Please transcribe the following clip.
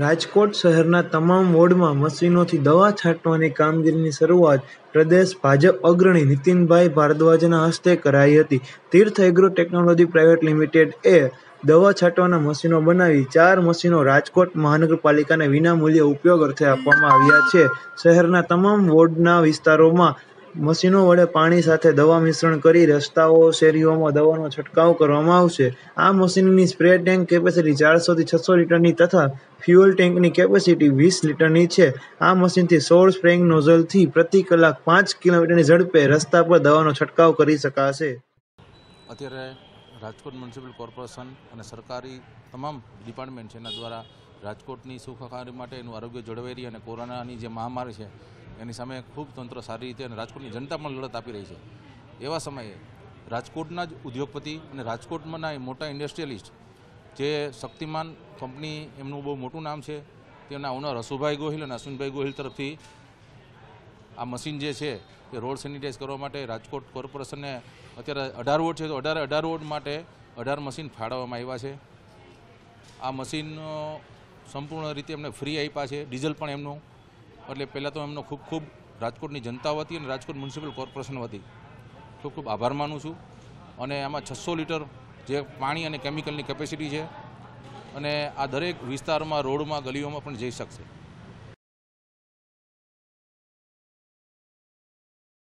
રાજકોટ શહેરના તમામ વોર્ડમાં મશીનોથી દવા છાંટવાની કામગીરીની શરૂઆત પ્રદેશ ભાજપ અગ્રણી નીતિનભાઈ ભારદ્વાજના હસ્તે કરાઈ હતી Tirth agro technology private limited એ દવા છાંટવાના મશીનો બનાવી ચાર મશીનો રાજકોટ મહાનગરપાલિકાને વિનામૂલ્યે ઉપયોગ અર્થે આપવામાં આવ્યા છે શહેરના તમામ વોર્ડના વિસ્તારોમાં મશીનો વડે પાણી સાથે દવા મિશ્રણ કરી રસ્તાઓ શેરીઓમાં દવાનો છંટકાવ કરવામાં આવશે આ મશીનની સ્પ્રે ટેન્ક કેપેસિટી ચારસોથી છસો લીટરની તથા ફ્યુઅલ ટેન્કની કેપેસિટી વીસ લીટરની છે આ મશીનથી સોળ સ્પ્રેઇંગ નોઝલથી પ્રતિ કલાક પાંચ કિલોમીટરની ઝડપે રસ્તા પર દવાનો છંટકાવ કરી શકાશે અત્યારે રાજકોટ મ્યુનિસિપલ કોર્પોરેશન અને સરકારી તમામ ડિપાર્ટમેન્ટ છે એના દ્વારા રાજકોટની સુખાકારી માટે એનું આરોગ્ય જળવાઈ રહી અને કોરોનાની જે મહામારી છે એની સામે ખૂબ તંત્ર સારી રીતે અને રાજકોટની જનતા પણ લડત આપી રહી છે એવા સમયે રાજકોટના જ ઉદ્યોગપતિ અને રાજકોટમાંના મોટા ઇન્ડસ્ટ્રીયલિસ્ટ જે શક્તિમાન કંપની એમનું બહુ મોટું નામ છે તેમના ઓનર હસુભાઈ ગોહિલ અને અશ્વિનભાઈ ગોહિલ તરફથી આ મશીન જે છે એ રોડ સેનિટાઈઝ કરવા માટે રાજકોટ કોર્પોરેશનને અત્યારે અઢાર વોટ છે તો અઢાર અઢાર વોટ માટે અઢાર મશીન ફાળવવામાં આવ્યા છે આ મશીન સંપૂર્ણ રીતે એમને ફ્રી આપ્યા છે ડીઝલ પણ એમનું એટલે પહેલાં તો એમનો ખૂબ ખૂબ રાજકોટની જનતા હતી અને રાજકોટ મ્યુનિસિપલ કોર્પોરેશન હતી ખૂબ ખૂબ આભાર માનું છું અને એમાં છસો લીટર જે પાણી અને કેમિકલની કેપેસિટી છે અને આ દરેક વિસ્તારમાં રોડમાં ગલીઓમાં પણ જઈ શકશે